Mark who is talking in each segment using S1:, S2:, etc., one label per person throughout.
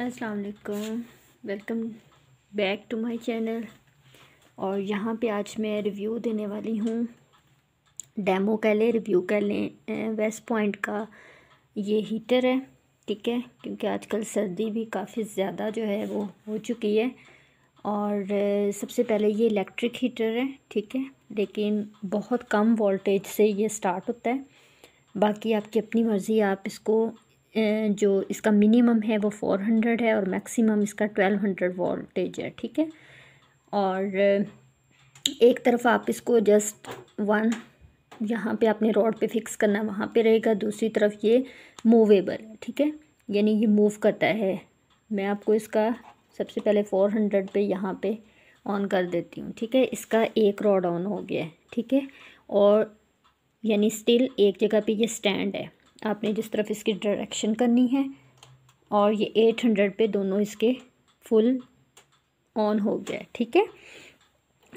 S1: अस्सलाम वालेकुम welcome back to my channel और यहाँ पे आज मैं रिव्यू देने वाली हूँ डेमो कह लें रिव्यू कह लें वेस्ट पॉइंट का ये हीटर है ठीक है क्योंकि आजकल सर्दी भी काफ़ी ज़्यादा जो है वो हो चुकी है और सबसे पहले ये इलेक्ट्रिक हीटर है ठीक है लेकिन बहुत कम वोल्टेज से ये स्टार्ट होता है बाकी आपकी अपनी मर्ज़ी आप इसको जो इसका मिनिमम है वो फ़ोर हंड्रेड है और मैक्सिमम इसका ट्वेल्व हंड्रेड वोल्टेज है ठीक है और एक तरफ आप इसको जस्ट वन यहाँ पे आपने रोड पे फिक्स करना वहाँ पे रहेगा दूसरी तरफ ये मूवेबल है ठीक है यानी ये मूव करता है मैं आपको इसका सबसे पहले फ़ोर हंड्रेड पे यहाँ पे ऑन कर देती हूँ ठीक है इसका एक रॉड ऑन हो गया है ठीक है और यानी स्टिल एक जगह पे ये स्टैंड है आपने जिस तरफ इसकी डायरेक्शन करनी है और ये एट हंड्रेड पर दोनों इसके फुल ऑन हो गया ठीक है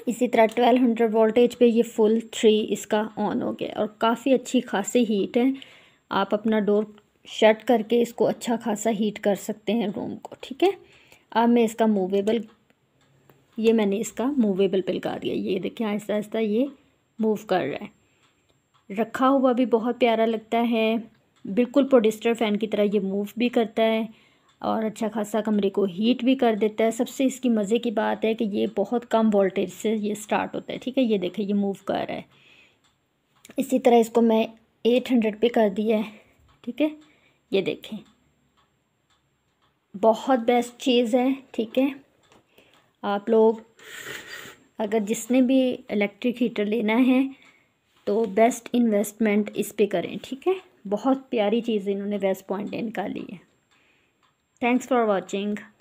S1: इसी तरह ट्वेल्व हंड्रेड वोल्टेज पे ये फुल थ्री इसका ऑन हो गया और काफ़ी अच्छी खासी हीट है आप अपना डोर शट करके इसको अच्छा खासा हीट कर सकते हैं रूम को ठीक है अब मैं इसका मूवेबल ये मैंने इसका मूवेबल पे लगा दिया ये देखिए आहिस्ता आहिस्ता ये मूव कर रहा है रखा हुआ भी बहुत प्यारा लगता है बिल्कुल प्रोडिस्टर फ़ैन की तरह ये मूव भी करता है और अच्छा खासा कमरे को हीट भी कर देता है सबसे इसकी मज़े की बात है कि ये बहुत कम वोल्टेज से ये स्टार्ट होता है ठीक है ये देखें ये मूव कर रहा है इसी तरह इसको मैं एट हंड्रेड पे कर दिया है ठीक है ये देखें बहुत बेस्ट चीज़ है ठीक है आप लोग अगर जिसने भी इलेक्ट्रिक हीटर लेना है तो बेस्ट इन्वेस्टमेंट इस पर करें ठीक है बहुत प्यारी चीज़ इन्होंने वेस्ट पॉइंट ने निकाली है थैंक्स फॉर वॉचिंग